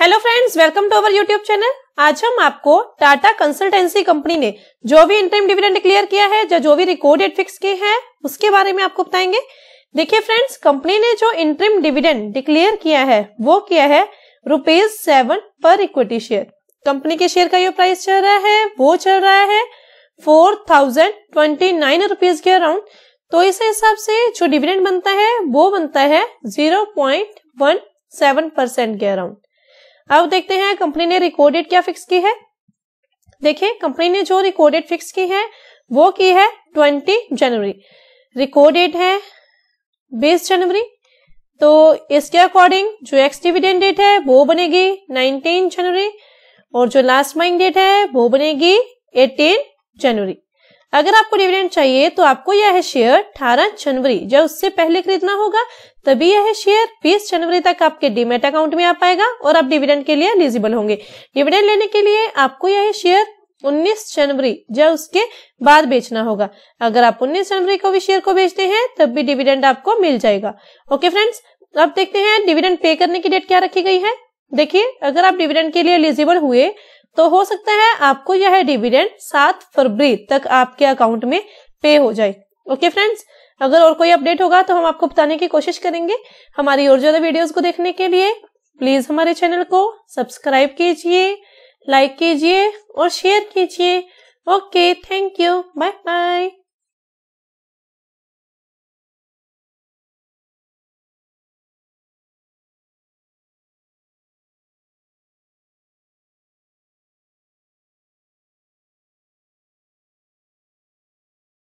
hello friends welcome to our YouTube channel आज हम आपको टाटा कंसल्टेंसी कंपनी ने जो भी इंटरम डिविडेंड डिक्लेयर किया है जो भी रिकॉर्डेड फिक्स किए हैं उसके बारे में आपको बताएंगे देखिए फ्रेंड्स कंपनी ने जो इंटरम डिविडेंड डिक्लेयर किया है वो किया है रुपीज सेवन पर इक्विटी शेयर कंपनी के शेयर का जो प्राइस चल रहा है वो चल रहा है four thousand twenty nine rupees के अराउंड तो इस हिसाब से जो डिविडेंड बनता है वो बनता है zero point one seven percent के अराउंड अब देखते हैं कंपनी ने रिकॉर्डेड क्या फिक्स की है देखिए कंपनी ने जो रिकॉर्डेड फिक्स की है वो की है ट्वेंटी जनवरी रिकॉर्डेड है बीस जनवरी तो इसके अकॉर्डिंग जो एक्स डिविडेंड डेट है वो बनेगी 19 जनवरी और जो लास्ट माइंग डेट है वो बनेगी 18 जनवरी अगर आपको डिविडेंड चाहिए तो आपको यह शेयर अठारह जनवरी जब उससे पहले खरीदना होगा तभी यह शेयर 20 जनवरी तक आपके डीमेट अकाउंट में आ पाएगा और आप डिविडेंड के लिए एलिजिबल होंगे डिविडेंड लेने के लिए आपको यह शेयर 19 जनवरी या उसके बाद बेचना होगा अगर आप 19 जनवरी को भी शेयर को बेचते हैं तब भी डिविडेंड आपको मिल जाएगा ओके फ्रेंड्स अब देखते हैं डिविडेंड पे करने की डेट क्या रखी गई है देखिए अगर आप डिविडेंड के लिए एलिजिबल हुए तो हो सकता है आपको यह डिविडेंड सात फरवरी तक आपके अकाउंट में पे हो जाए ओके फ्रेंड्स अगर और कोई अपडेट होगा तो हम आपको बताने की कोशिश करेंगे हमारी और ज्यादा वीडियोस को देखने के लिए प्लीज हमारे चैनल को सब्सक्राइब कीजिए लाइक कीजिए और शेयर कीजिए okay thank you bye bye